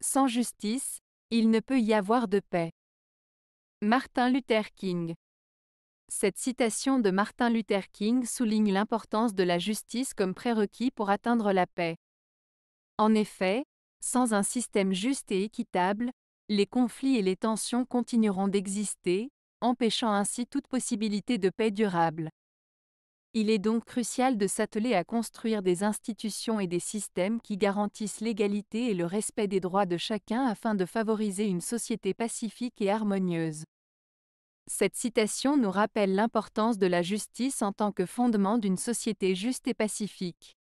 Sans justice, il ne peut y avoir de paix. Martin Luther King Cette citation de Martin Luther King souligne l'importance de la justice comme prérequis pour atteindre la paix. En effet, sans un système juste et équitable, les conflits et les tensions continueront d'exister, empêchant ainsi toute possibilité de paix durable. Il est donc crucial de s'atteler à construire des institutions et des systèmes qui garantissent l'égalité et le respect des droits de chacun afin de favoriser une société pacifique et harmonieuse. Cette citation nous rappelle l'importance de la justice en tant que fondement d'une société juste et pacifique.